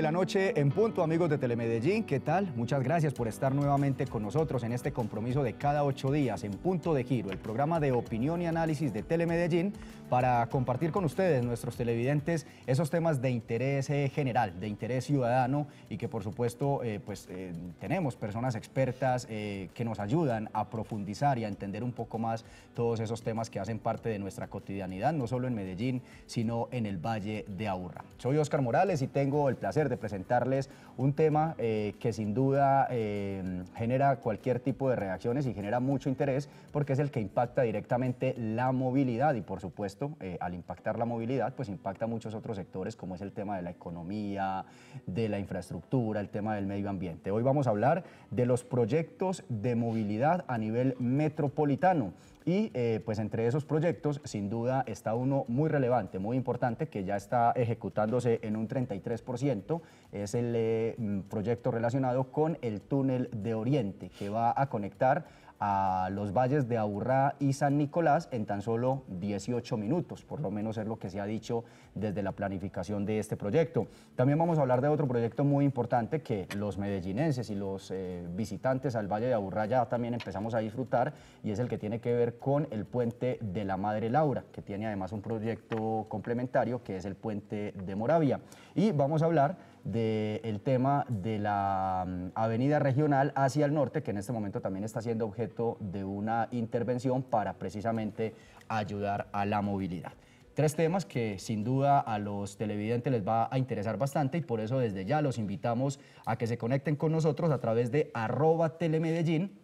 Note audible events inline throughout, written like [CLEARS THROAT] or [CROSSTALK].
de la noche en punto, amigos de Telemedellín. ¿Qué tal? Muchas gracias por estar nuevamente con nosotros en este compromiso de cada ocho días en Punto de Giro, el programa de opinión y análisis de Telemedellín, para compartir con ustedes, nuestros televidentes, esos temas de interés eh, general, de interés ciudadano y que, por supuesto, eh, pues eh, tenemos personas expertas que nos ayudan a profundizar y a entender un poco más todos esos temas que hacen parte de nuestra cotidianidad, no solo en Medellín, sino en el Valle de Aburrá. Soy Oscar Morales y tengo el placer de presentarles un tema eh, que sin duda eh, genera cualquier tipo de reacciones y genera mucho interés porque es el que impacta directamente la movilidad y por supuesto eh, al impactar la movilidad pues impacta muchos otros sectores como es el tema de la economía, de la infraestructura, el tema del medio ambiente. Hoy vamos a hablar de los proyectos de movilidad a nivel metropolitano. Y eh, pues entre esos proyectos, sin duda, está uno muy relevante, muy importante, que ya está ejecutándose en un 33%. Es el eh, mm, proyecto relacionado con el túnel de Oriente, que va a conectar a los valles de Aburrá y San Nicolás en tan solo 18 minutos, por lo menos es lo que se ha dicho desde la planificación de este proyecto. También vamos a hablar de otro proyecto muy importante que los medellinenses y los eh, visitantes al Valle de Aburrá ya también empezamos a disfrutar y es el que tiene que ver con el puente de la Madre Laura, que tiene además un proyecto complementario que es el puente de Moravia. Y vamos a hablar del tema de la mm, avenida regional hacia el norte, que en este momento también está siendo objeto de una intervención para precisamente ayudar a la movilidad. Tres temas que sin duda a los televidentes les va a interesar bastante y por eso desde ya los invitamos a que se conecten con nosotros a través de arroba telemedellín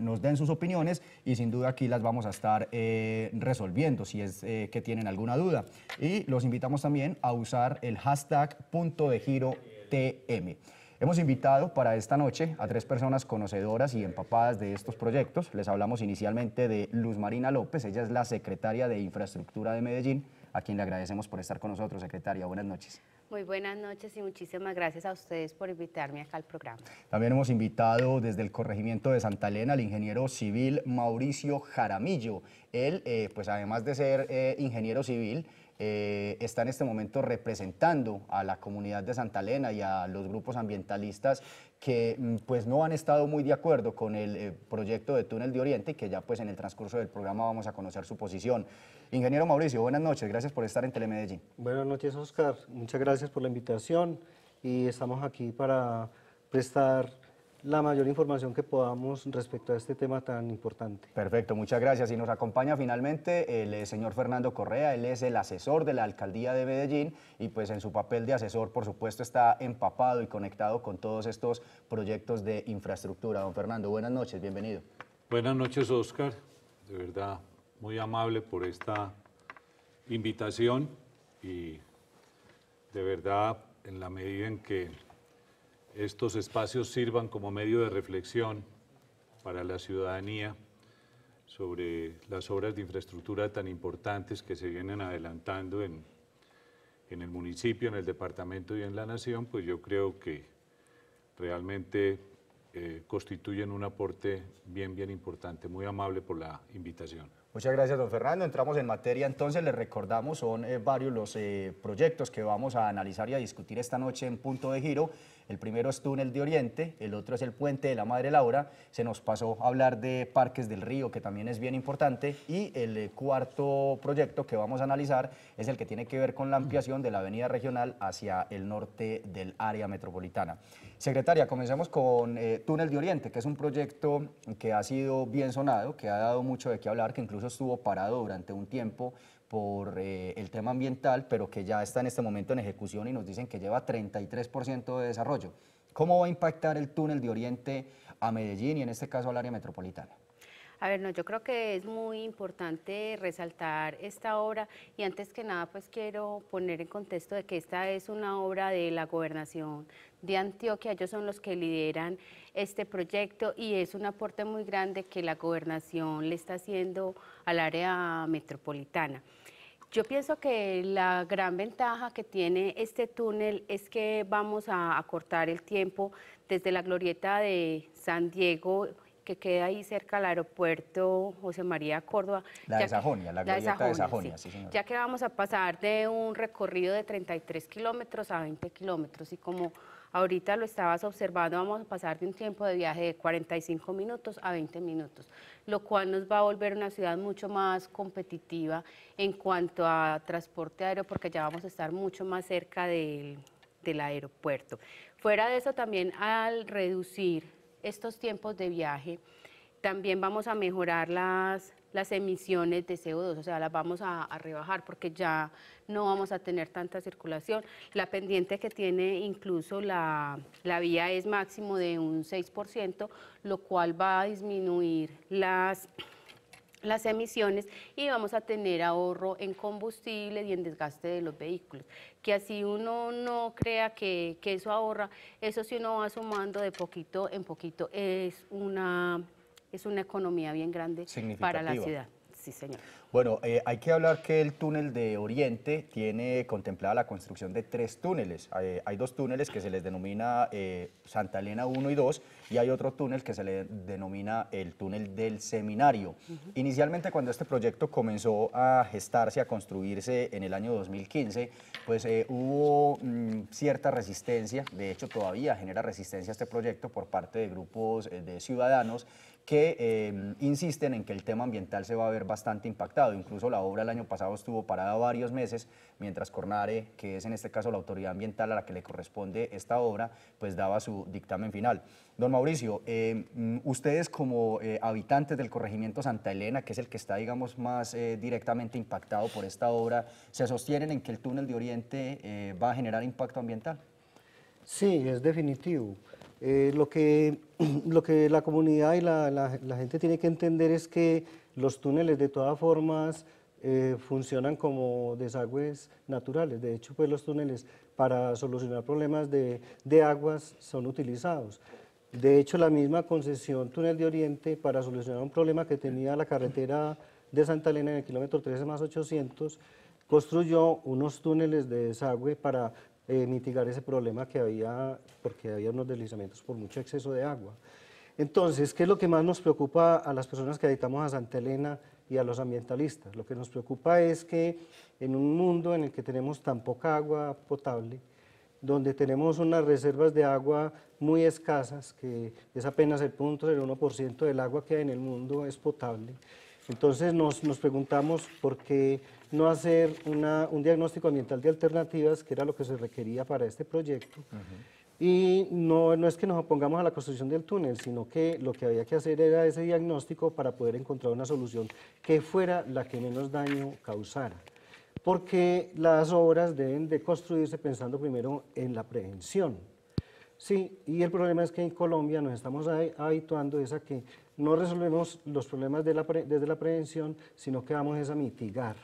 nos den sus opiniones y sin duda aquí las vamos a estar eh, resolviendo si es eh, que tienen alguna duda. Y los invitamos también a usar el hashtag punto de giro TM. Hemos invitado para esta noche a tres personas conocedoras y empapadas de estos proyectos. Les hablamos inicialmente de Luz Marina López, ella es la secretaria de Infraestructura de Medellín, a quien le agradecemos por estar con nosotros, secretaria. Buenas noches. Muy buenas noches y muchísimas gracias a ustedes por invitarme acá al programa. También hemos invitado desde el corregimiento de Santa Elena al ingeniero civil Mauricio Jaramillo. Él, eh, pues además de ser eh, ingeniero civil, eh, está en este momento representando a la comunidad de Santa Elena y a los grupos ambientalistas que mm, pues no han estado muy de acuerdo con el proyecto de túnel de Oriente y que ya pues en el transcurso del programa vamos a conocer su posición. Ingeniero Mauricio, buenas noches, gracias por estar en Telemedellín. Buenas noches, Oscar, muchas gracias por la invitación y estamos aquí para prestar la mayor información que podamos respecto a este tema tan importante. Perfecto, muchas gracias. Y nos acompaña finalmente el eh, señor Fernando Correa, él es el asesor de la Alcaldía de Medellín y pues en su papel de asesor, por supuesto, está empapado y conectado con todos estos proyectos de infraestructura. Don Fernando, buenas noches, bienvenido. Buenas noches, Oscar. De verdad, muy amable por esta invitación y de verdad en la medida en que estos espacios sirvan como medio de reflexión para la ciudadanía sobre las obras de infraestructura tan importantes que se vienen adelantando en, el municipio, en el departamento y en la nación, pues yo creo que realmente eh, constituyen un aporte bien, bien importante. Muy amable por la invitación. Muchas gracias, don Fernando. Entramos en materia, entonces les recordamos, son eh, varios los eh, proyectos que vamos a analizar y a discutir esta noche en Punto de Giro. El primero es Túnel de Oriente, el otro es el Puente de la Madre Laura. Se nos pasó a hablar de Parques del Río, que también es bien importante. Y el eh, cuarto proyecto que vamos a analizar es el que tiene que ver con la ampliación de la avenida regional hacia el norte del área metropolitana. Secretaria, comencemos con eh, Túnel de Oriente, que es un proyecto que ha sido bien sonado, que ha dado mucho de qué hablar, que incluso estuvo parado durante un tiempo por eh, el tema ambiental, pero que ya está en este momento en ejecución y nos dicen que lleva 33% de desarrollo. ¿Cómo va a impactar el túnel de Oriente a Medellín y en este caso al área metropolitana? A ver, no, yo creo que es muy importante resaltar esta obra y antes que nada pues quiero poner en contexto de que esta es una obra de la gobernación de Antioquia, ellos son los que lideran este proyecto y es un aporte muy grande que la gobernación le está haciendo al área metropolitana. Yo pienso que la gran ventaja que tiene este túnel es que vamos a acortar el tiempo desde la glorieta de San Diego que queda ahí cerca del aeropuerto José María Córdoba. La de Sajonia, la, glorieta de Sajonia, sí. señor. ya que vamos a pasar de un recorrido de 33 kilómetros a 20 kilómetros y como Ahorita lo estabas observando, vamos a pasar de un tiempo de viaje de 45 minutos a 20 minutos, lo cual nos va a volver una ciudad mucho más competitiva en cuanto a transporte aéreo, porque ya vamos a estar mucho más cerca del, aeropuerto. Fuera de eso, también al reducir estos tiempos de viaje, también vamos a mejorar las, las emisiones de CO2, o sea, las vamos a, rebajar porque ya no vamos a tener tanta circulación. La pendiente que tiene incluso la, vía es máximo de un 6%, lo cual va a disminuir las las emisiones y vamos a tener ahorro en combustible y en desgaste de los vehículos. Que así uno no crea que, que eso ahorra, eso si uno va sumando de poquito en poquito es una es una economía bien grande para la ciudad. Sí, señor. Bueno, eh, hay que hablar que el túnel de Oriente tiene contemplada la construcción de tres túneles. Eh, hay dos túneles que se les denomina eh, Santa Elena 1 y 2 y hay otro túnel que se le denomina el túnel del seminario. Inicialmente cuando este proyecto comenzó a gestarse, a construirse en el año 2015, pues hubo mm, cierta resistencia, de hecho todavía genera resistencia este proyecto por parte de grupos de ciudadanos que em, insisten en que el tema ambiental se va a ver bastante impactado. Incluso la obra el año pasado estuvo parada varios meses, mientras Cornare, que es en este caso la autoridad ambiental a la que le corresponde esta obra, pues daba su dictamen final. Don Mauricio, em, ustedes como eh, habitantes del corregimiento Santa Elena, que es el que está, digamos, más eh, directamente impactado por esta obra, ¿se sostienen en que el túnel de Oriente eh, va a generar impacto ambiental? Sí, es definitivo. Eh, [CLEARS THROAT] lo, que, la comunidad y la, gente tiene que entender es que los túneles de todas formas eh, funcionan como desagües naturales. De hecho, pues los túneles para solucionar problemas de, de aguas son utilizados. De hecho, la misma concesión Túnel de Oriente para solucionar un problema que tenía la carretera de Santa Elena en el kilómetro 13 más 800, construyó unos túneles de desagüe para eh, mitigar ese problema que había, porque había unos deslizamientos por mucho exceso de agua. Entonces, ¿qué es lo que más nos preocupa a las personas que habitamos a Santa Elena y a los ambientalistas? Lo que nos preocupa es que en un mundo en el que tenemos tan poca agua potable, donde tenemos unas reservas de agua muy escasas, que es apenas el 0.01% del agua que hay en el mundo es potable, entonces nos, preguntamos por qué no hacer un diagnóstico ambiental de alternativas, que era lo que se requería para este proyecto. Y no, no es que nos opongamos a la construcción del túnel, sino que lo que había que hacer era ese diagnóstico para poder encontrar una solución que fuera la que menos daño causara. Porque las obras deben de construirse pensando primero en la prevención. Sí, y el problema es que en Colombia nos estamos habituando es a que no resolvemos los problemas desde la prevención, sino que vamos a mitigar.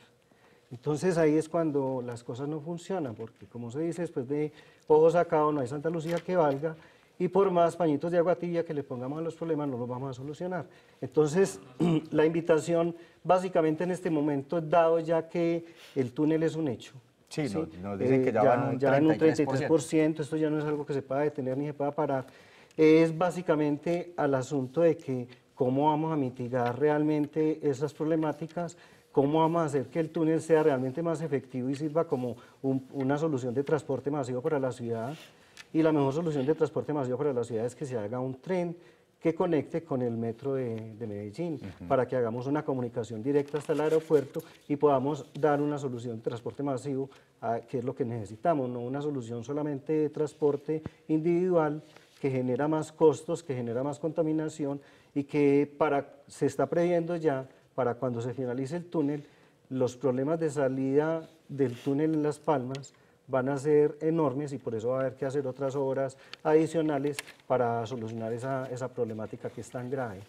Entonces ahí es cuando las cosas no funcionan, porque como se dice, después de ojos sacados no hay Santa Lucía que valga, y por más pañitos de agua tibia que le pongamos a los problemas no los vamos a solucionar. Entonces, [CLEARS THROAT] la invitación básicamente en este momento, es dado ya que el túnel es un hecho, Sí, Nos, dicen eh, que ya, van un en un 33%. Esto ya no es algo que se pueda detener ni se pueda parar. Es básicamente al asunto de que cómo vamos a mitigar realmente esas problemáticas, cómo vamos a hacer que el túnel sea realmente más efectivo y sirva como una solución de transporte masivo para la ciudad. Y la mejor solución de transporte masivo para la ciudad es que se haga un tren que conecte con el metro de, Medellín, para que hagamos una comunicación directa hasta el aeropuerto y podamos dar una solución de transporte masivo, que es lo que necesitamos, no una solución solamente de transporte individual que genera más costos, que genera más contaminación y que para, se está previendo ya para cuando se finalice el túnel, los problemas de salida del túnel en Las Palmas van a ser enormes y por eso va a haber que hacer otras obras adicionales para solucionar esa, esa problemática que es tan grave.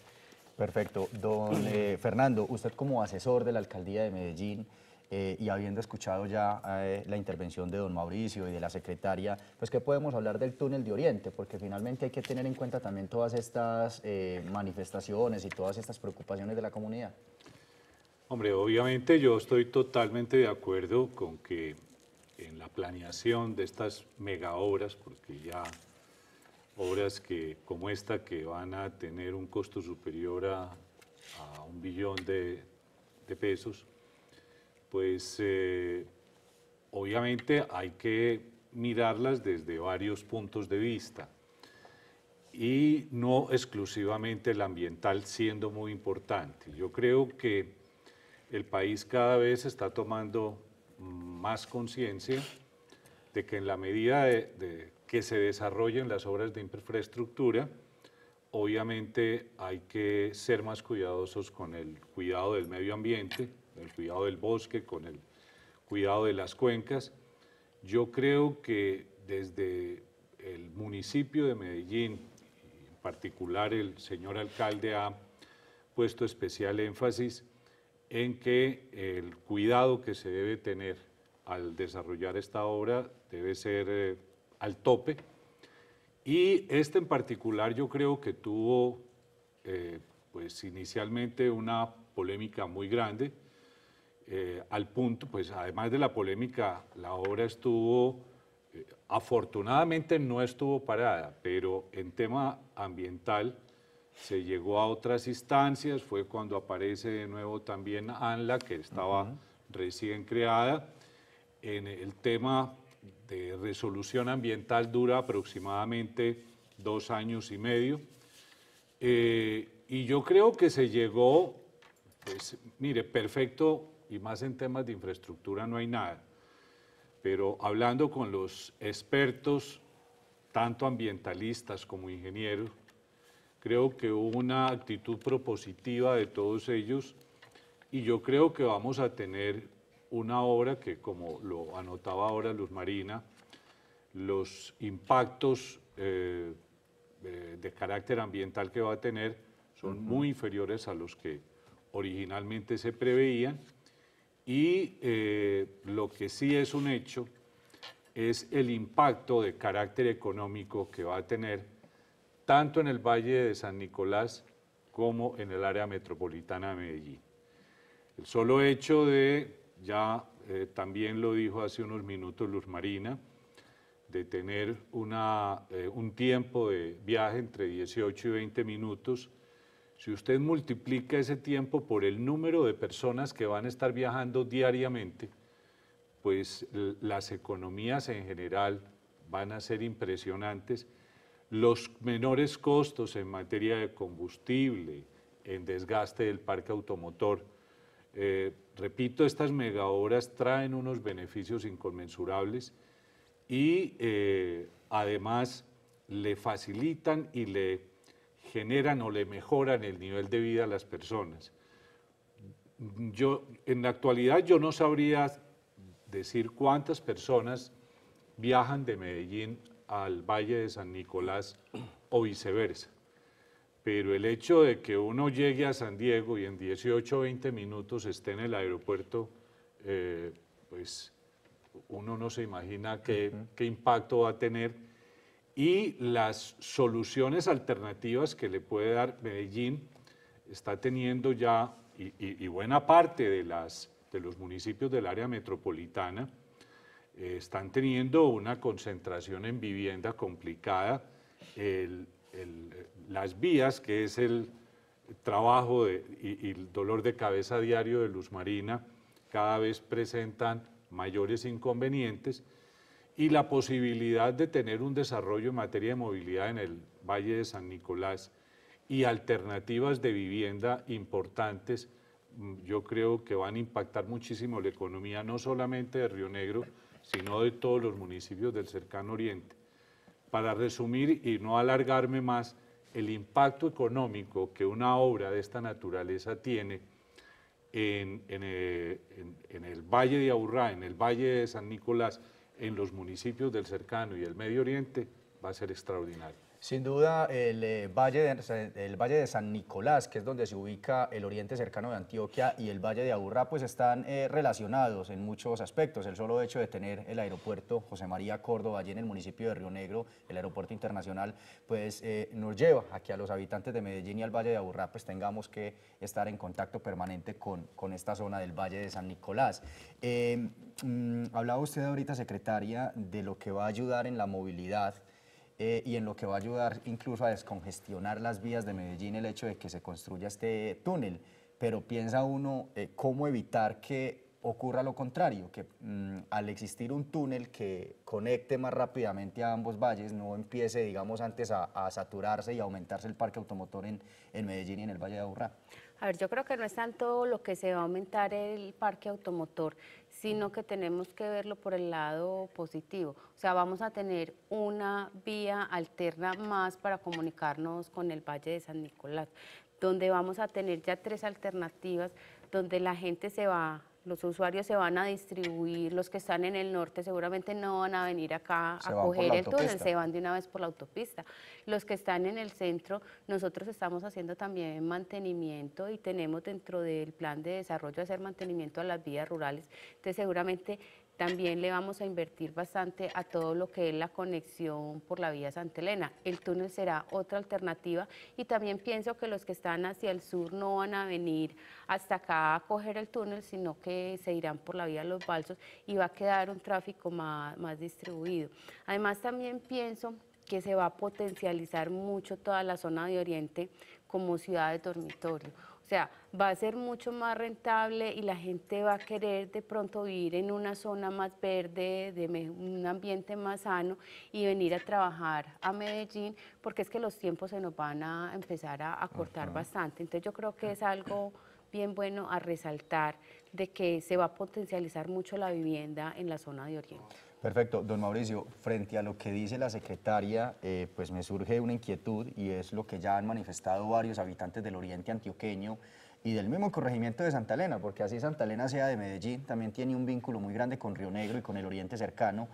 Perfecto. Don eh, [CLEARS THROAT] Fernando, usted como asesor de la Alcaldía de Medellín eh, y habiendo escuchado ya eh, la intervención de don Mauricio y de la secretaria, pues ¿qué podemos hablar del túnel de Oriente? Porque finalmente hay que tener en cuenta también todas estas manifestaciones y todas estas preocupaciones de la comunidad. Hombre, obviamente yo estoy totalmente de acuerdo con que en la planeación de estas mega obras, porque ya obras que, como esta que van a tener un costo superior a, un billón de, pesos, pues eh, obviamente hay que mirarlas desde varios puntos de vista y no exclusivamente el ambiental siendo muy importante. Yo creo que el país cada vez está tomando más conciencia de que en la medida de, que se desarrollen las obras de infraestructura, obviamente hay que ser más cuidadosos con el cuidado del medio ambiente, el cuidado del bosque, con el cuidado de las cuencas. Yo creo que desde el municipio de Medellín, en particular el señor alcalde ha puesto especial énfasis en que el cuidado que se debe tener al desarrollar esta obra debe ser eh, al tope. Y este en particular yo creo que tuvo eh, pues inicialmente una polémica muy grande, eh, al punto, pues además de la polémica, la obra estuvo, afortunadamente no estuvo parada, pero en tema ambiental se llegó a otras instancias, fue cuando aparece de nuevo también ANLA, que estaba recién creada. En el tema de resolución ambiental dura aproximadamente dos años y medio. Eh, y yo creo que se llegó, pues, mire, perfecto, y más en temas de infraestructura no hay nada, pero hablando con los expertos, tanto ambientalistas como ingenieros, Creo que hubo una actitud propositiva de todos ellos y yo creo que vamos a tener una obra que, como lo anotaba ahora Luz Marina, los impactos eh, eh, de carácter ambiental que va a tener son muy inferiores a los que originalmente se preveían. Y eh, lo que sí es un hecho es el impacto de carácter económico que va a tener tanto en el Valle de San Nicolás como en el área metropolitana de Medellín. El solo hecho de, ya eh, también lo dijo hace unos minutos Luz Marina, de tener eh, un tiempo de viaje entre 18 y 20 minutos, si usted multiplica ese tiempo por el número de personas que van a estar viajando diariamente, pues las economías en general van a ser impresionantes los menores costos en materia de combustible, en desgaste del parque automotor. Eh, repito, estas megahoras traen unos beneficios inconmensurables y eh, además le facilitan y le generan o le mejoran el nivel de vida a las personas. Yo, en la actualidad yo no sabría decir cuántas personas viajan de Medellín al Valle de San Nicolás o viceversa. Pero el hecho de que uno llegue a San Diego y en 18 o 20 minutos esté en el aeropuerto, eh, pues uno no se imagina qué, impacto va a tener y las soluciones alternativas que le puede dar Medellín está teniendo ya, y, buena parte de, las, de los municipios del área metropolitana, eh, están teniendo una concentración en vivienda complicada. las vías, que es el trabajo y, y, el dolor de cabeza diario de Luz Marina, cada vez presentan mayores inconvenientes y la posibilidad de tener un desarrollo en materia de movilidad en el Valle de San Nicolás y alternativas de vivienda importantes, mm, yo creo que van a impactar muchísimo la economía no solamente de Río Negro, sino de todos los municipios del cercano oriente. Para resumir y no alargarme más, el impacto económico que una obra de esta naturaleza tiene en, el, eh, el Valle de Aburrá, en el Valle de San Nicolás, en los municipios del cercano y el Medio Oriente, va a ser extraordinario. Sin duda, el, eh, valle de, Valle de San Nicolás, que es donde se ubica el oriente cercano de Antioquia, y el Valle de Aburrá, pues están eh, relacionados en muchos aspectos. El solo hecho de tener el aeropuerto José María Córdoba, allí en el municipio de Río Negro, el aeropuerto internacional, pues eh, nos lleva a que a los habitantes de Medellín y al Valle de Aburrá, pues tengamos que estar en contacto permanente con, esta zona del Valle de San Nicolás. Mm, hablaba usted ahorita, secretaria, de lo que va a ayudar en la movilidad eh, y en lo que va a ayudar incluso a descongestionar las vías de Medellín el hecho de que se construya este túnel. Pero piensa uno eh, cómo evitar que ocurra lo contrario, que mm, al existir un túnel que conecte más rápidamente a ambos valles, no empiece, digamos, antes a, a saturarse y aumentarse el parque automotor en, en Medellín y en el Valle de Aburrá. A ver, yo creo que no es tanto lo que se va a aumentar el parque automotor, sino que tenemos que verlo por el lado positivo. O sea, vamos a tener una vía alterna más para comunicarnos con el Valle de San Nicolás, donde vamos a tener ya tres alternativas donde la gente se va los usuarios se van a distribuir, los que están en el norte seguramente no van a venir acá a coger el túnel, se van de una vez por la autopista. Los que están en el centro, nosotros estamos haciendo también mantenimiento y tenemos dentro del plan de desarrollo hacer mantenimiento a las vías rurales, entonces seguramente también le vamos a invertir bastante a todo lo que es la conexión por la vía Santa Elena. El túnel será otra alternativa y también pienso que los que están hacia el sur no van a venir hasta acá a coger el túnel, sino que se irán por la vía los balsos y va a quedar un tráfico más, más distribuido. Además también pienso que se va a potencializar mucho toda la zona de Oriente como ciudad de dormitorio. O sea, va a ser mucho más rentable y la gente va a querer de pronto vivir en una zona más verde, de un ambiente más sano y venir a trabajar a Medellín, porque es que los tiempos se nos van a empezar a, cortar bastante. Entonces yo creo que es algo bien bueno a resaltar de que se va a potencializar mucho la vivienda en la zona de Oriente. Perfecto, don Mauricio, frente a lo que dice la secretaria, eh, pues me surge una inquietud y es lo que ya han manifestado varios habitantes del oriente antioqueño y del mismo corregimiento de Santa Elena, porque así Santa Elena sea de Medellín, también tiene un vínculo muy grande con Río Negro y con el oriente cercano,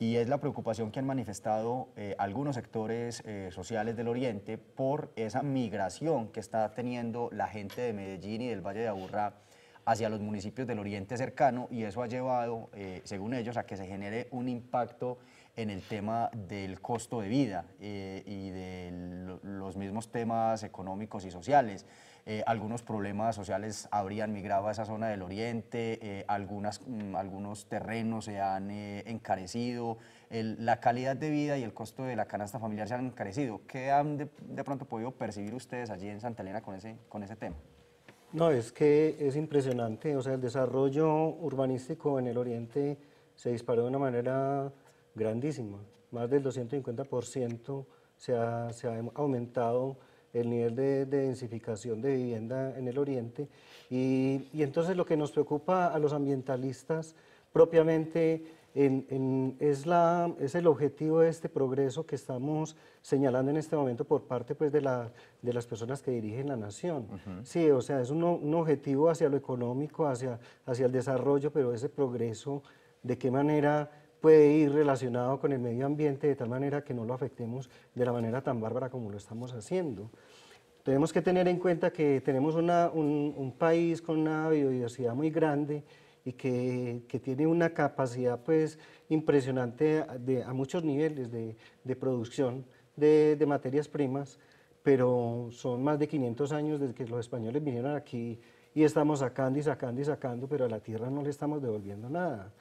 y es la preocupación que han manifestado eh, algunos sectores eh, sociales del oriente por esa migración que está teniendo la gente de Medellín y del Valle de Aburrá hacia los municipios del oriente cercano y eso ha llevado, eh, según ellos, a que se genere un impacto en el tema del costo de vida eh, y de los mismos temas económicos y sociales. Eh, algunos problemas sociales habrían migrado a esa zona del oriente, algunas, mm, algunos terrenos se han encarecido, la calidad de vida y el costo de la canasta familiar se han encarecido. ¿Qué han de, de pronto podido percibir ustedes allí en Santa Elena con ese, con ese tema? No, es que es impresionante, o sea, el desarrollo urbanístico en el oriente se disparó de una manera grandísima, más del 250% se ha, se ha aumentado el nivel de, densificación de vivienda en el oriente. Y, y, entonces lo que nos preocupa a los ambientalistas propiamente es, la, es, el objetivo de este progreso que estamos señalando en este momento por parte pues, de, de las personas que dirigen la nación. Sí, o sea, es un, objetivo hacia lo económico, hacia, hacia el desarrollo, pero ese progreso, ¿de qué manera puede ir relacionado con el medio ambiente de tal manera que no lo afectemos de la manera tan bárbara como lo estamos haciendo? Tenemos que tener en cuenta que tenemos un, un país con una biodiversidad muy grande, y que, que tiene una capacidad pues impresionante a, muchos niveles de, producción de, materias primas, pero son más de 500 años desde que los españoles vinieron aquí y estamos sacando y sacando y sacando, pero a la tierra no le estamos devolviendo nada.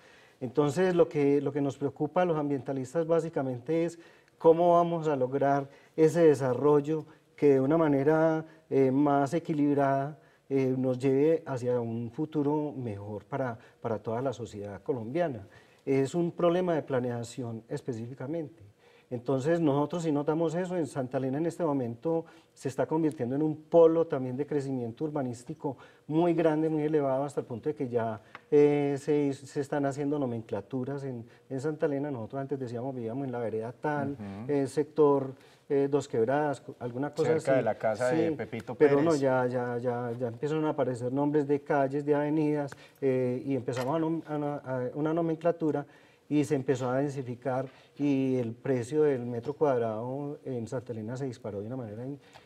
Entonces lo que, lo que nos preocupa a los ambientalistas básicamente es cómo vamos a lograr ese desarrollo que de una manera eh, más equilibrada eh, nos lleve hacia un futuro mejor para, para toda la sociedad colombiana. Es un problema de planeación específicamente. Entonces nosotros si notamos eso, en Santa Elena en este momento se está convirtiendo en un polo también de crecimiento urbanístico muy grande, muy elevado, hasta el punto de que ya eh, se, están haciendo nomenclaturas en, en, Santa Elena. Nosotros antes decíamos, vivíamos en la vereda tal, eh, sector eh, dos Quebradas, alguna cosa Cerca de la casa de Pepito Pérez. Pero no, ya, ya, ya, ya empiezan a aparecer nombres de calles, de avenidas, eh, y empezamos a, una nomenclatura y se empezó a densificar y el precio del metro cuadrado en Santa se disparó de una manera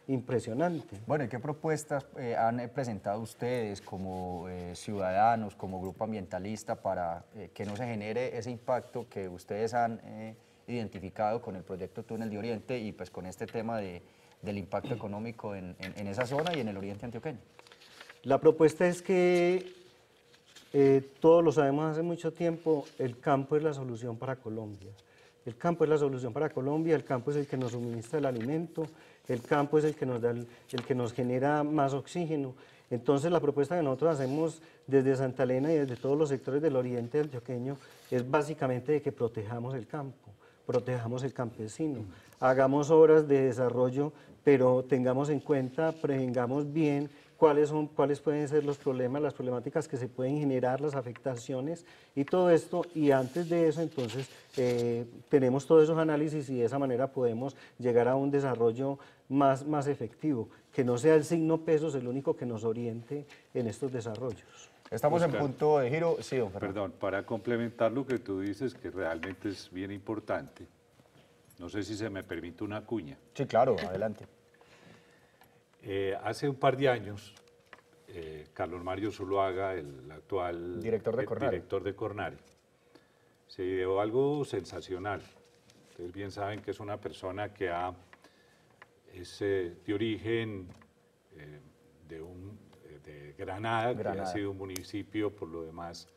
impresionante. Bueno, ¿y qué propuestas eh, han presentado ustedes como ciudadanos, como grupo ambientalista, para que no se genere ese impacto que ustedes han identificado con el proyecto Túnel de Oriente y pues con este tema del impacto económico en, esa zona y en el oriente antioqueño. La propuesta es que, eh, todos lo sabemos hace mucho tiempo, el campo es la solución para Colombia. El campo es la solución para Colombia, el campo es el que nos suministra el alimento, el campo es el que nos, da el que nos genera más oxígeno. Entonces la propuesta que nosotros hacemos desde Santa Elena y desde todos los sectores del oriente antioqueño es básicamente de que protejamos el campo protejamos el campesino, hagamos obras de desarrollo, pero tengamos en cuenta, prevengamos bien cuáles, son, cuáles pueden ser los problemas, las problemáticas que se pueden generar, las afectaciones y todo esto. Y antes de eso, entonces, eh, tenemos todos esos análisis y de esa manera podemos llegar a un desarrollo más, más efectivo, que no sea el signo pesos el único que nos oriente en estos desarrollos. Estamos en punto de giro, sí, don Perdón, para complementar lo que tú dices, que realmente es bien importante, no sé si se me permite una cuña. Sí, claro, adelante. Eh, hace un par de años, eh, Carlos Mario Zuluaga, el actual director de, eh, Cornari. director de Cornari, se dio algo sensacional. Ustedes bien saben que es una persona que ha, es de origen de un Granada, que ha sido un municipio por lo demás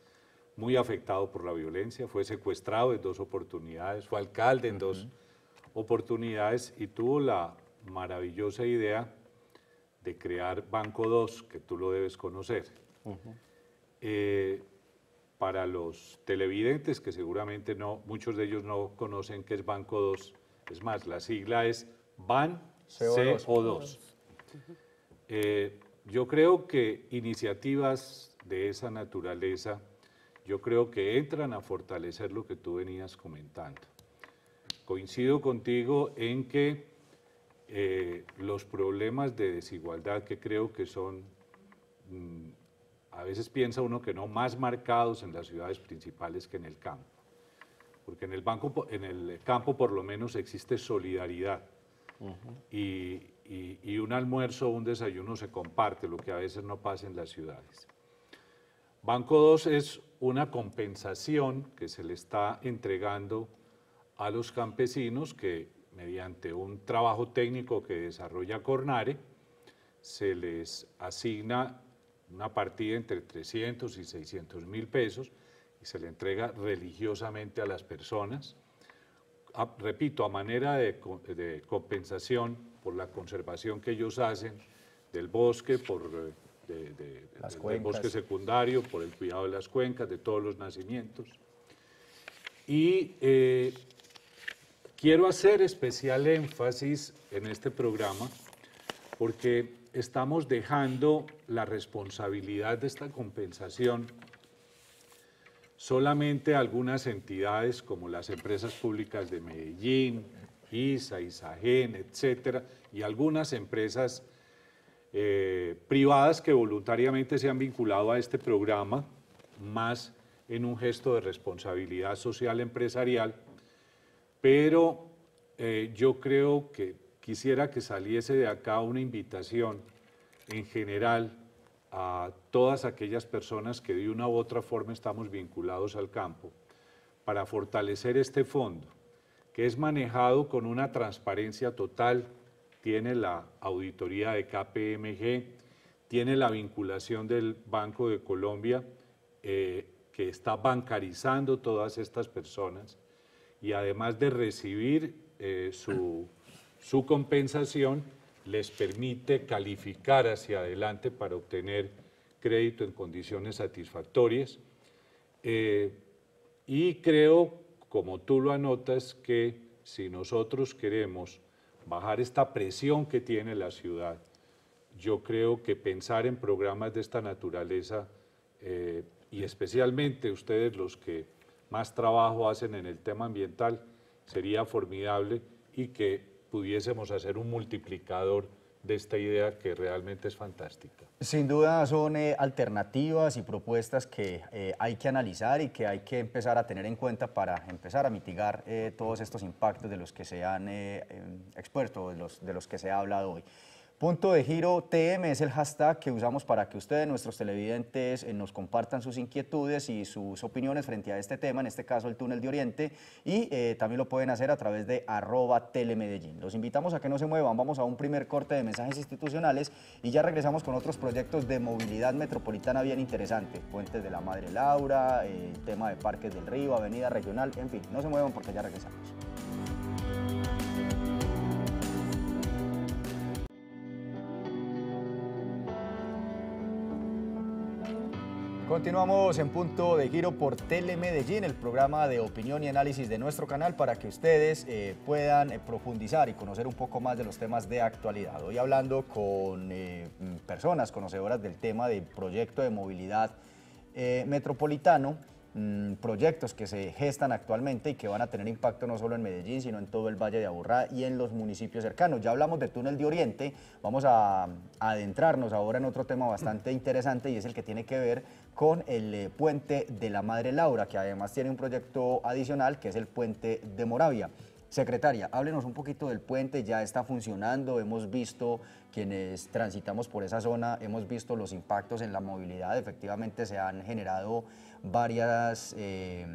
muy afectado por la violencia, fue secuestrado en dos oportunidades, fue alcalde en dos oportunidades y tuvo la maravillosa idea de crear Banco 2, que tú lo debes conocer. Eh, para los televidentes, que seguramente no, muchos de ellos no conocen qué es Banco 2, es más, la sigla es BAN CO2. Yo creo que iniciativas de esa naturaleza, yo creo que entran a fortalecer lo que tú venías comentando. Coincido contigo en que eh, los problemas de desigualdad que creo que son, mm, a veces piensa uno que no, más marcados en las ciudades principales que en el campo. Porque en el, banco, en el campo por lo menos existe solidaridad. y, y, un almuerzo o un desayuno se comparte, lo que a veces no pasa en las ciudades. Banco 2 es una compensación que se le está entregando a los campesinos que mediante un trabajo técnico que desarrolla Cornare, se les asigna una partida entre 300 y 600 mil pesos y se le entrega religiosamente a las personas, repito, a manera de compensación por la conservación que ellos hacen del bosque, por eh, del bosque secundario, por el cuidado de las cuencas, de todos los nacimientos. Y eh, quiero hacer especial énfasis en este programa porque estamos dejando la responsabilidad de esta compensación solamente a algunas entidades como las empresas públicas de Medellín, ISA, ISAGEN, etcétera, y algunas empresas eh, privadas que voluntariamente se han vinculado a este programa, más en un gesto de responsabilidad social empresarial, pero eh, yo creo que quisiera que saliese de acá una invitación en general a todas aquellas personas que de una u otra forma estamos vinculados al campo para fortalecer este fondo que es manejado con una transparencia total. Tiene la auditoría de KPMG, tiene la vinculación del Banco de Colombia, eh, que está bancarizando todas estas personas, y además de recibir eh, su, compensación, les permite calificar hacia adelante para obtener crédito en condiciones satisfactorias. Eh, y creo como tú lo anotas, que si nosotros queremos bajar esta presión que tiene la ciudad, yo creo que pensar en programas de esta naturaleza, eh, y especialmente ustedes los que más trabajo hacen en el tema ambiental, sería formidable y que pudiésemos hacer un multiplicador de esta idea que realmente es fantástica. Sin duda son eh, alternativas y propuestas que eh, hay que analizar y que hay que empezar a tener en cuenta para empezar a mitigar eh, todos estos impactos de los que se han em, expuesto, los, de los que se ha hablado hoy. Punto de giro TM es el hashtag que usamos para que ustedes, nuestros televidentes, eh, nos compartan sus inquietudes y sus opiniones frente a este tema, en este caso el túnel de Oriente, y eh, también lo pueden hacer a través de arroba telemedellín. Los invitamos a que no se muevan, vamos a un primer corte de mensajes institucionales y ya regresamos con otros proyectos de movilidad metropolitana bien interesantes, puentes de la Madre Laura, eh, el tema de Parques del Río, Avenida Regional, en fin, no se muevan porque ya regresamos. Continuamos en punto de giro por Telemedellín, el programa de opinión y análisis de nuestro canal para que ustedes eh, puedan eh, profundizar y conocer un poco más de los temas de actualidad. Hoy hablando con eh, mm, personas conocedoras del tema del proyecto de movilidad metropolitano Mm, proyectos que se gestan actualmente y que van a tener impacto no solo en Medellín, sino en todo el Valle de Aburrá y en los municipios cercanos. Ya hablamos de Túnel de Oriente, vamos a, adentrarnos ahora en otro tema bastante [CLEARS THROAT] interesante y es el que tiene que ver con el eh, puente de la Madre Laura, que además tiene un proyecto adicional que es el puente de Moravia. Secretaria, háblenos un poquito del puente, ya está funcionando, hemos visto quienes transitamos por esa zona, hemos visto los impactos en la movilidad, efectivamente se han generado varias... Eh,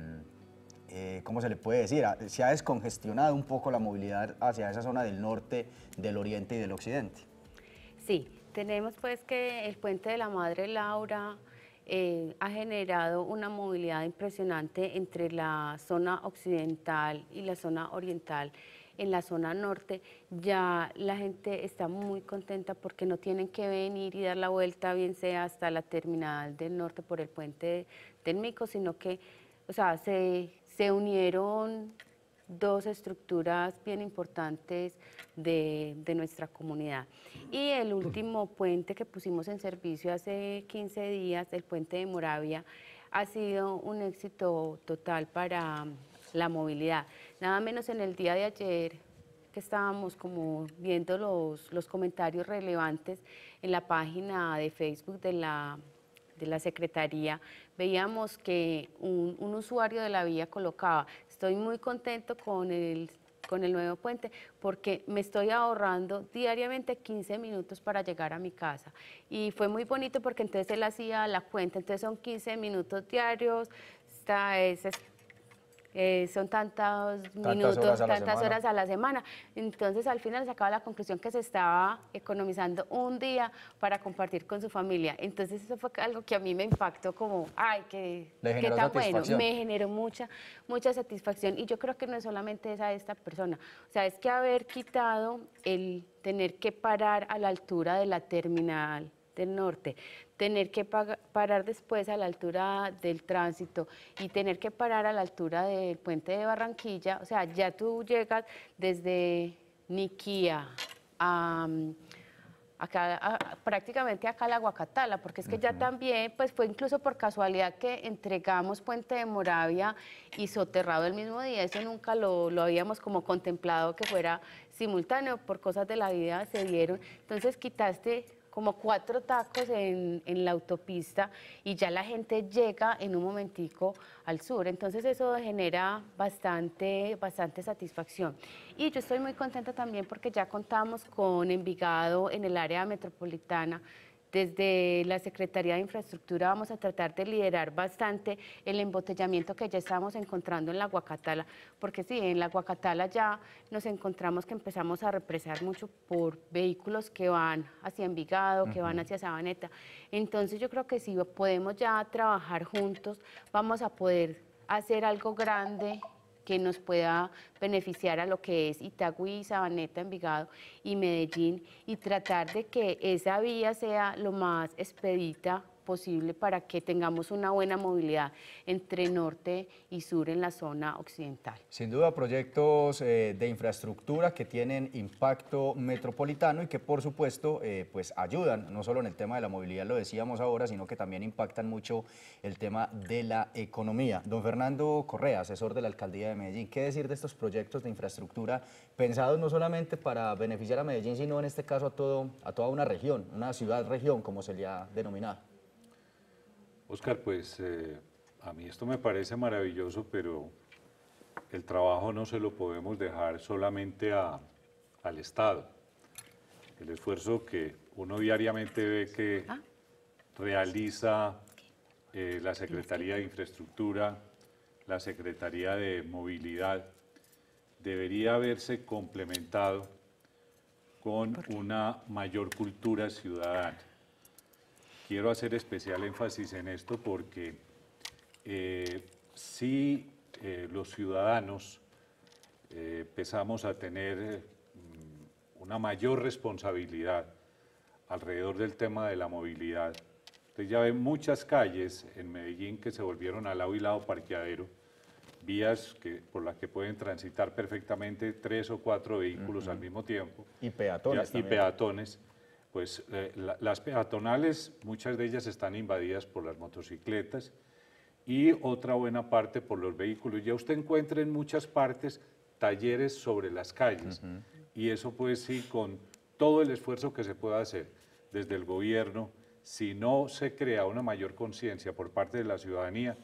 eh, ¿cómo se le puede decir? Ah, se ha descongestionado un poco la movilidad hacia esa zona del norte, del oriente y del occidente. Sí, tenemos pues que el puente de la Madre Laura eh, ha generado una movilidad impresionante entre la zona occidental y la zona oriental. En la zona norte ya la gente está muy contenta porque no tienen que venir y dar la vuelta, bien sea hasta la terminal del norte por el puente del sino que, o sea, se, se unieron dos estructuras bien importantes de, nuestra comunidad. Y el último puente que pusimos en servicio hace 15 días, el puente de Moravia, ha sido un éxito total para la movilidad. Nada menos en el día de ayer que estábamos como viendo los, los comentarios relevantes en la página de Facebook de la de la Secretaría, veíamos que un, un, usuario de la vía colocaba, Estoy muy contento con el, con el nuevo puente porque me estoy ahorrando diariamente 15 minutos para llegar a mi casa. Y fue muy bonito porque entonces él hacía la cuenta, entonces son 15 minutos diarios, está, es, eh, son tantos minutos, tantas horas a la semana. Entonces al final se acaba la conclusión que se estaba economizando un día para compartir con su familia. Entonces eso fue algo que a mí me impactó como, ay, qué, qué tan bueno. Me generó mucha, mucha satisfacción y yo creo que no es solamente esa de esta persona. O sea, es que haber quitado el tener que parar a la altura de la terminal del norte, tener que parar después a la altura del tránsito y tener que parar a la altura del puente de Barranquilla, o sea, ya tú llegas desde Niquía a... Mm, acá, prácticamente acá la Guacatala, porque es que ya también, pues fue incluso por casualidad que entregamos Puente de Moravia y Soterrado el mismo día, eso nunca lo, lo habíamos como contemplado que fuera simultáneo, por cosas de la vida se dieron, entonces quitaste como cuatro tacos en, la autopista y ya la gente llega en un momentico al sur. Entonces eso genera bastante, bastante satisfacción. Y yo estoy muy contenta también porque ya contamos con Envigado en el área metropolitana desde la Secretaría de Infraestructura vamos a tratar de liderar bastante el embotellamiento que ya estamos encontrando en la Guacatala, porque sí, en la Guacatala ya nos encontramos que empezamos a represar mucho por vehículos que van hacia Envigado, que van hacia Sabaneta. Entonces yo creo que si podemos ya trabajar juntos, vamos a poder hacer algo grande que nos pueda beneficiar a lo que es Itagüí, Sabaneta, Envigado y Medellín y tratar de que esa vía sea lo más expedita posible para que tengamos una buena movilidad entre norte y sur en la zona occidental. Sin duda, proyectos eh, de infraestructura que tienen impacto metropolitano y que por supuesto eh, pues ayudan, no solo en el tema de la movilidad, lo decíamos ahora, sino que también impactan mucho el tema de la economía. Don Fernando Correa, asesor de la Alcaldía de Medellín, ¿qué decir de estos proyectos de infraestructura pensados no solamente para beneficiar a Medellín, sino en este caso a, todo, a toda una región, una ciudad-región, como se le ha denominado? Oscar, pues eh, a mí esto me parece maravilloso, pero el trabajo no se lo podemos dejar solamente al Estado. El esfuerzo que uno diariamente ve que ah. realiza eh, la Secretaría de Infraestructura, la Secretaría de Movilidad, debería haberse complementado con una mayor cultura ciudadana quiero hacer especial énfasis en esto porque eh, si eh, los ciudadanos eh, empezamos a tener mm, una mayor responsabilidad alrededor del tema de la movilidad, entonces ya ven muchas calles en Medellín que se volvieron al lado y lado parqueadero, vías que, por las que pueden transitar perfectamente tres o cuatro vehículos al mismo tiempo. Y peatones. también. y peatones pues eh, las peatonales, muchas de ellas están invadidas por las motocicletas y otra buena parte por los vehículos. Ya usted encuentra en muchas partes talleres sobre las calles y eso pues sí, con todo el esfuerzo que se pueda hacer desde el gobierno, si no se crea una mayor conciencia por parte de la ciudadanía,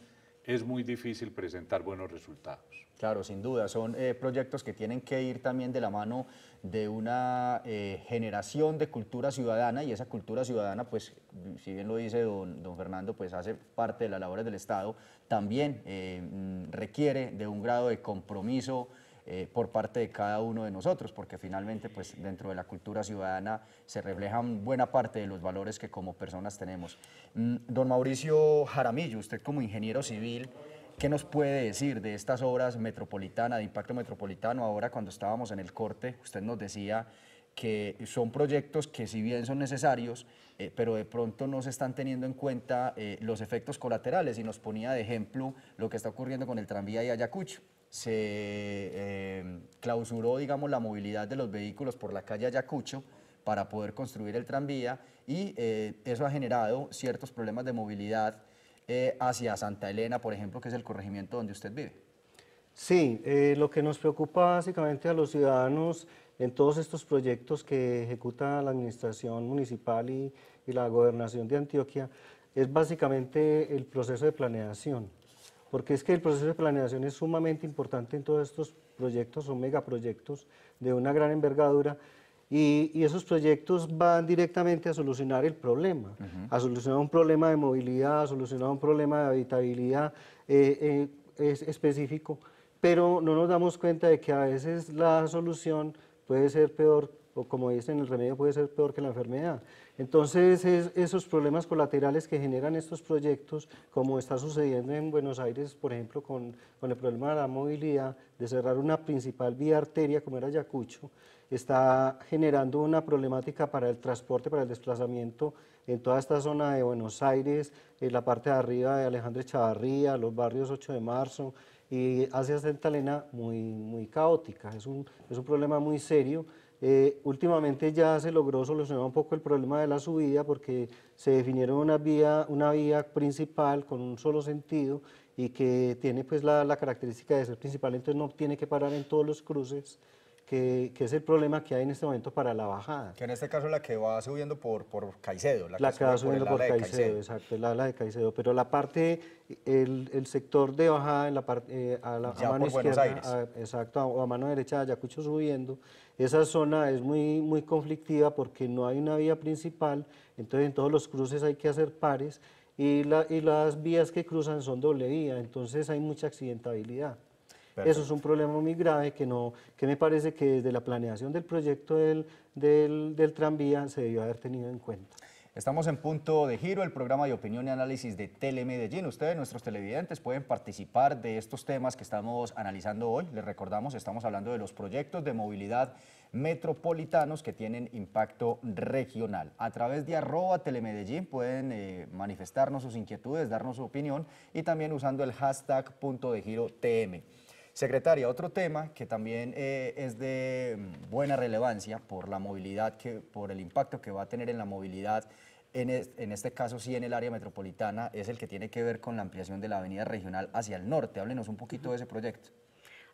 es muy difícil presentar buenos resultados. Claro, sin duda, son eh, proyectos que tienen que ir también de la mano de una eh, generación de cultura ciudadana y esa cultura ciudadana, pues, si bien lo dice don, Fernando, pues hace parte de las labores del Estado, también eh, mm, requiere de un grado de compromiso eh, por parte de cada uno de nosotros, porque finalmente pues, dentro de la cultura ciudadana se reflejan buena parte de los valores que como personas tenemos. Mm, don Mauricio Jaramillo, usted como ingeniero civil, ¿qué nos puede decir de estas obras metropolitanas, de impacto metropolitano? Ahora cuando estábamos en el corte, usted nos decía que son proyectos que si bien son necesarios, eh, pero de pronto no se están teniendo en cuenta eh, los efectos colaterales y nos ponía de ejemplo lo que está ocurriendo con el tranvía de Ayacucho se eh, clausuró, digamos, la movilidad de los vehículos por la calle Ayacucho para poder construir el tranvía y eh, eso ha generado ciertos problemas de movilidad eh, hacia Santa Elena, por ejemplo, que es el corregimiento donde usted vive. Sí, lo que nos preocupa básicamente a los ciudadanos en todos estos proyectos que ejecuta la administración municipal y la gobernación de Antioquia es básicamente el proceso de planeación porque es que el proceso de planeación es sumamente importante en todos estos proyectos, son megaproyectos de una gran envergadura, y, esos proyectos van directamente a solucionar el problema, a solucionar un problema de movilidad, a solucionar un problema de habitabilidad eh, eh, es específico, pero no nos damos cuenta de que a veces la solución puede ser peor, o como dicen, el remedio puede ser peor que la enfermedad. Entonces, esos problemas colaterales que generan estos proyectos, como está sucediendo en Buenos Aires, por ejemplo, con, el problema de la movilidad, de cerrar una principal vía arteria como era Ayacucho, está generando una problemática para el transporte, para el desplazamiento en toda esta zona de Buenos Aires, en la parte de arriba de Alejandro Chavarría, los barrios 8 de marzo y hacia Santa muy, muy caótica. Es un, es un problema muy serio eh, últimamente ya se logró solucionar un poco el problema de la subida porque se definieron una vía, una vía principal con un solo sentido y que tiene pues la característica de ser principal, entonces no tiene que parar en todos los cruces, que, es el problema que hay en este momento para la bajada. Que en este caso es la que va subiendo por, por Caicedo. La, que, va subiendo por, Caicedo, exacto, la ala de Caicedo. Pero la parte, el, el sector de bajada en la parte, eh, a, mano izquierda, exacto, a, a, mano derecha de Ayacucho subiendo, esa zona es muy, muy conflictiva porque no hay una vía principal, entonces en todos los cruces hay que hacer pares y, y las vías que cruzan son doble vía, entonces hay mucha accidentabilidad. Eso es un problema muy grave que, me parece que desde la planeación del proyecto del, tranvía se debió haber tenido en cuenta. Estamos en Punto de Giro, el programa de opinión y análisis de Telemedellín. Ustedes, nuestros televidentes, pueden participar de estos temas que estamos analizando hoy. Les recordamos, estamos hablando de los proyectos de movilidad metropolitanos que tienen impacto regional. A través de arroba telemedellín pueden eh, manifestarnos sus inquietudes, darnos su opinión y también usando el hashtag punto de giro TM. Secretaria, otro tema que también eh, es de mm, buena relevancia por la movilidad, que, por el impacto que va a tener en la movilidad, en, en, este caso sí en el área metropolitana, es el que tiene que ver con la ampliación de la avenida regional hacia el norte. Háblenos un poquito de ese proyecto.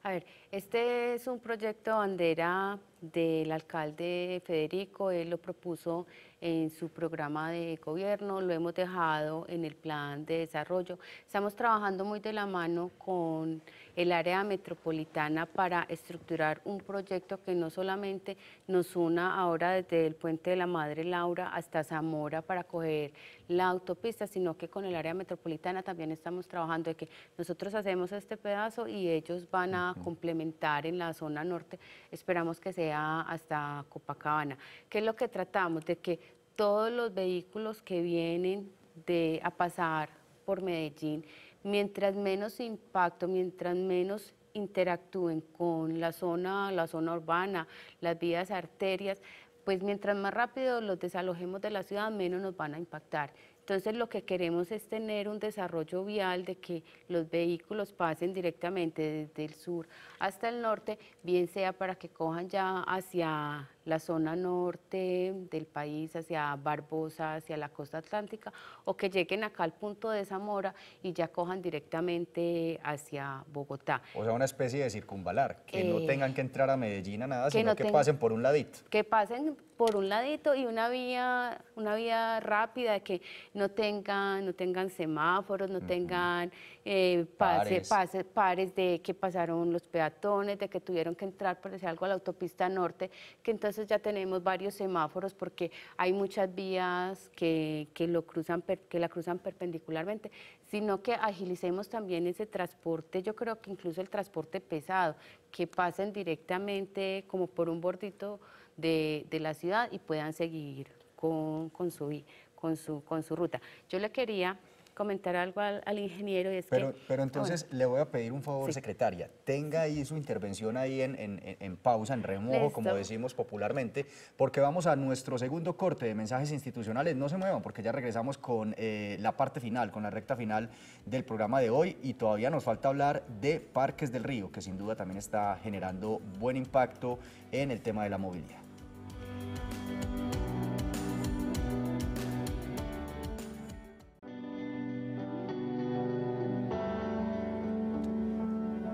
A ver, este es un proyecto bandera del alcalde Federico, él lo propuso en su programa de gobierno, lo hemos dejado en el plan de desarrollo. Estamos trabajando muy de la mano con el área metropolitana para estructurar un proyecto que no solamente nos una ahora desde el Puente de la Madre Laura hasta Zamora para coger la autopista, sino que con el área metropolitana también estamos trabajando de que nosotros hacemos este pedazo y ellos van a complementar en la zona norte. Esperamos que sea hasta Copacabana. que es lo que tratamos? De que todos los vehículos que vienen de, a pasar por Medellín, mientras menos impacto, mientras menos interactúen con la zona, la zona urbana, las vías arterias, pues mientras más rápido los desalojemos de la ciudad, menos nos van a impactar. Entonces lo que queremos es tener un desarrollo vial de que los vehículos pasen directamente desde el sur hasta el norte, bien sea para que cojan ya hacia la zona norte del país, hacia Barbosa, hacia la costa atlántica, o que lleguen acá al punto de Zamora y ya cojan directamente hacia Bogotá. O sea, una especie de circunvalar, que no eh, tengan que entrar a Medellín nada, sino que pasen por un ladito. Que pasen por un ladito y una vía, una vía rápida, que no tengan, no tengan semáforos, no tengan eh, pase, pares. Pase, pares de que pasaron los peatones, de que tuvieron que entrar, por decir algo, a la autopista norte, que entonces ya tenemos varios semáforos porque hay muchas vías que, que lo cruzan, que la cruzan perpendicularmente, sino que agilicemos también ese transporte, yo creo que incluso el transporte pesado, que pasen directamente como por un bordito de, de la ciudad y puedan seguir con, su, con, su, con su ruta. Yo le quería comentar algo al, ingeniero. Y es pero, ah, entonces le voy a pedir un favor, secretaria. Tenga ahí su intervención ahí en, en, pausa, en remojo, como decimos popularmente, porque vamos a nuestro segundo corte de mensajes institucionales. No se muevan, porque ya regresamos con eh, la parte final, con la recta final del programa de hoy y todavía nos falta hablar de Parques del Río, que sin duda también está generando buen impacto en el tema de la movilidad.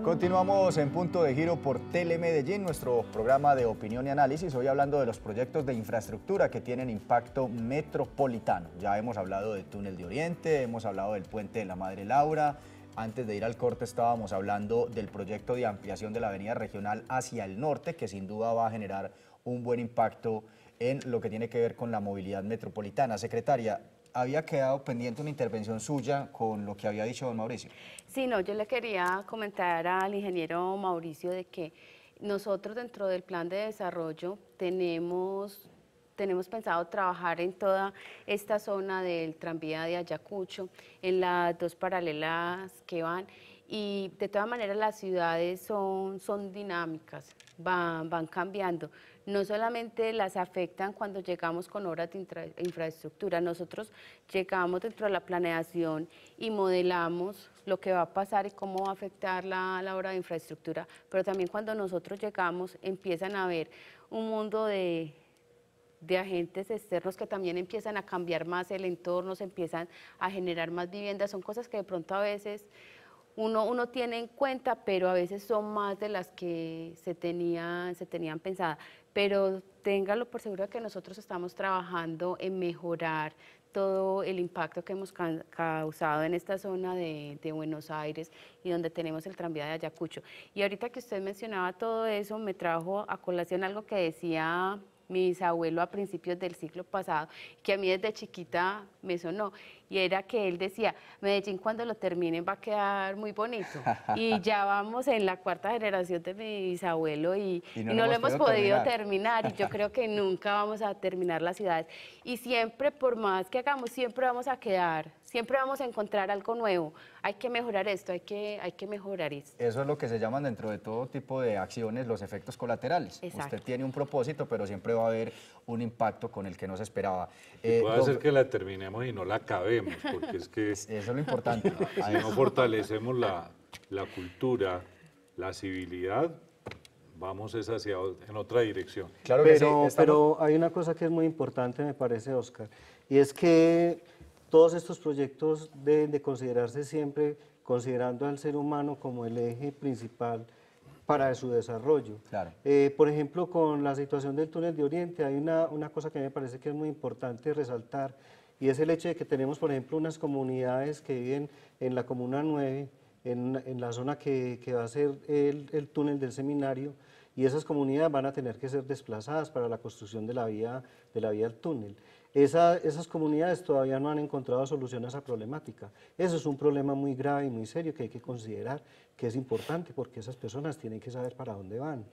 Continuamos en punto de giro por Telemedellín, nuestro programa de opinión y análisis, hoy hablando de los proyectos de infraestructura que tienen impacto metropolitano. Ya hemos hablado del túnel de Oriente, hemos hablado del puente de la Madre Laura, antes de ir al corte estábamos hablando del proyecto de ampliación de la avenida regional hacia el norte, que sin duda va a generar un buen impacto en lo que tiene que ver con la movilidad metropolitana. Secretaria, había quedado pendiente una intervención suya con lo que había dicho don Mauricio. Sí, no, yo le quería comentar al ingeniero Mauricio de que nosotros dentro del plan de desarrollo tenemos tenemos pensado trabajar en toda esta zona del tranvía de Ayacucho, en las dos paralelas que van. Y de todas maneras las ciudades son, son dinámicas, van, van cambiando no solamente las afectan cuando llegamos con obras de infraestructura, nosotros llegamos dentro de la planeación y modelamos lo que va a pasar y cómo va a afectar la, obra de infraestructura, pero también cuando nosotros llegamos empiezan a ver un mundo de, de agentes externos que también empiezan a cambiar más el entorno, se empiezan a generar más viviendas, son cosas que de pronto a veces uno, uno tiene en cuenta, pero a veces son más de las que se tenían, se tenían pensadas. Pero téngalo por seguro que nosotros estamos trabajando en mejorar todo el impacto que hemos causado en esta zona de, de, Buenos Aires y donde tenemos el tranvía de Ayacucho. Y ahorita que usted mencionaba todo eso, me trajo a colación algo que decía mi bisabuelo a principios del siglo pasado, que a mí desde chiquita me sonó, y era que él decía, Medellín cuando lo terminen va a quedar muy bonito. [LAUGHS] y ya vamos en la cuarta generación de mi bisabuelo y, no, lo, hemos podido terminar. terminar. y yo [LAUGHS] creo que nunca vamos a terminar las ciudades. Y siempre, por más que hagamos, siempre vamos a quedar Siempre vamos a encontrar algo nuevo. Hay que mejorar esto, hay que, hay que mejorar esto. Eso es lo que se llaman dentro de todo tipo de acciones los efectos colaterales. Exacto. Usted tiene un propósito, pero siempre va a haber un impacto con el que no se esperaba. Eh, puede ser que la terminemos y no la acabemos, porque es que... [LAUGHS] Eso es lo importante. [LAUGHS] si no fortalecemos la, la cultura, la civilidad, vamos es hacia en otra dirección. Claro pero, que pero hay una cosa que es muy importante, me parece, Oscar, y es que todos estos proyectos deben de considerarse siempre considerando al ser humano como el eje principal para su desarrollo. Eh, por ejemplo, con la situación del túnel de Oriente, hay una, cosa que me parece que es muy importante resaltar, y es el hecho de que tenemos, por ejemplo, unas comunidades que viven en la Comuna 9, en, la zona que, va a ser el, túnel del seminario, y esas comunidades van a tener que ser desplazadas para la construcción de la vía, de la vía al túnel esas comunidades todavía no han encontrado solución a esa problemática. Eso es un problema muy grave y muy serio que hay que considerar que es importante porque esas personas tienen que saber para dónde van.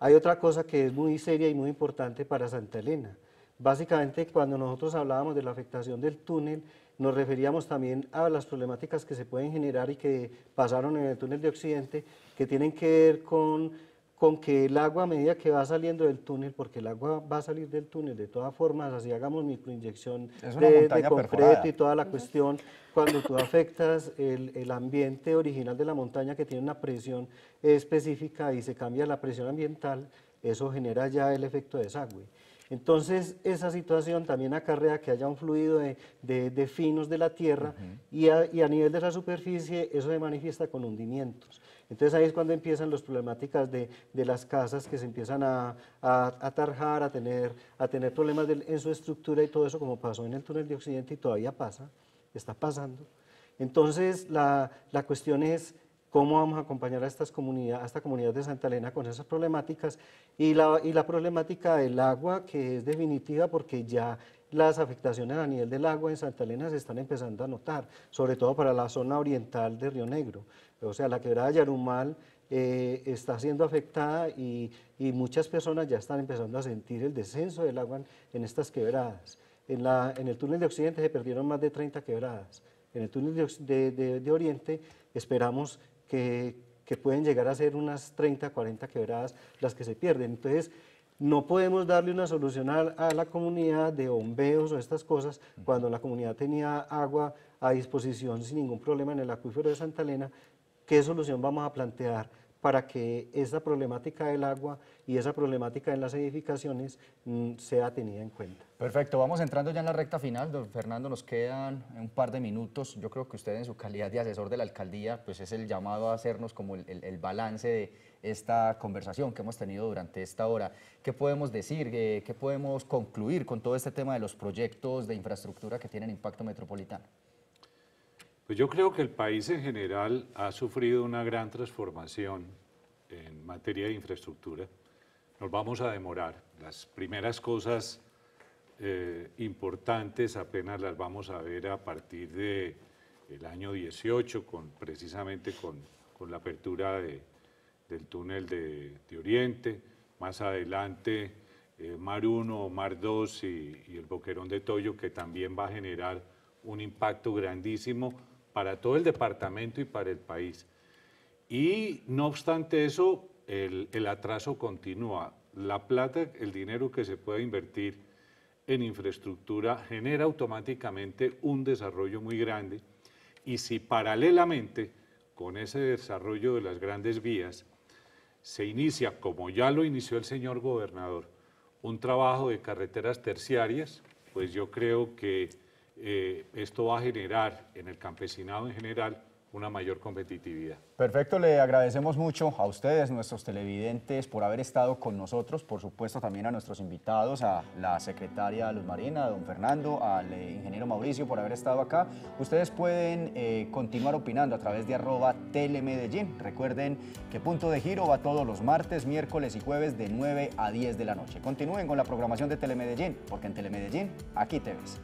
Hay otra cosa que es muy seria y muy importante para Santa Elena. Básicamente, cuando nosotros hablábamos de la afectación del túnel, nos referíamos también a las problemáticas que se pueden generar y que pasaron en el túnel de Occidente, que tienen que ver con con que el agua a medida que va saliendo del túnel, porque el agua va a salir del túnel de todas formas, así hagamos microinyección de, concreto y toda la cuestión, cuando tú afectas el, ambiente original de la montaña que tiene una presión específica y se cambia la presión ambiental, eso genera ya el efecto de desagüe. Entonces, esa situación también acarrea que haya un fluido de, finos de la tierra y, y a nivel de la superficie eso se manifiesta con hundimientos. Entonces ahí es cuando empiezan las problemáticas de, las casas que se empiezan a, a, a, tarjar, a tener, problemas en su estructura y todo eso como pasó en el túnel de Occidente y todavía pasa, está pasando. Entonces la, cuestión es cómo vamos a acompañar a, estas a esta comunidad de Santa Elena con esas problemáticas y la, y la problemática del agua que es definitiva porque ya las afectaciones a nivel del agua en Santa Elena se están empezando a notar, sobre todo para la zona oriental de Río Negro. O sea, la quebrada Yarumal eh, está siendo afectada y, muchas personas ya están empezando a sentir el descenso del agua en estas quebradas. En, la, en el túnel de Occidente se perdieron más de 30 quebradas. En el túnel de, Oriente esperamos que, pueden llegar a ser unas 30, 40 quebradas las que se pierden. Entonces, no podemos darle una solución a, a, la comunidad de bombeos o estas cosas cuando la comunidad tenía agua a disposición sin ningún problema en el acuífero de Santa Elena qué solución vamos a plantear para que esa problemática del agua y esa problemática en las edificaciones mm, sea tenida en cuenta. Perfecto, vamos entrando ya en la recta final, don Fernando, nos quedan un par de minutos. Yo creo que usted en su calidad de asesor de la alcaldía, pues es el llamado a hacernos como el, balance de esta conversación que hemos tenido durante esta hora. ¿Qué podemos decir, eh, qué podemos concluir con todo este tema de los proyectos de infraestructura que tienen impacto metropolitano? Pues yo creo que el país en general ha sufrido una gran transformación en materia de infraestructura. Nos vamos a demorar. Las primeras cosas eh, importantes apenas las vamos a ver a partir del año 18, precisamente con, la apertura del túnel de, Oriente, más adelante eh, Mar 1, Mar 2 y el Boquerón de Toyo, que también va a generar un impacto grandísimo para todo el departamento y para el país. Y no obstante eso, el, el atraso continúa. La plata, el dinero que se pueda invertir en infraestructura genera automáticamente un desarrollo muy grande y si paralelamente con ese desarrollo de las grandes vías se inicia, como ya lo inició el señor gobernador, un trabajo de carreteras terciarias, pues yo creo que eh, esto va a generar en el campesinado en general una mayor competitividad. Perfecto, le agradecemos mucho a ustedes, nuestros televidentes, por haber estado con nosotros, por supuesto también a nuestros invitados, a la secretaria Luz Marina, a don Fernando, al eh, ingeniero Mauricio por haber estado acá. Ustedes pueden eh, continuar opinando a través de arroba telemedellín. Recuerden que Punto de Giro va todos los martes, miércoles y jueves de 9 a 10 de la noche. Continúen con la programación de Telemedellín, porque en Telemedellín aquí te ves.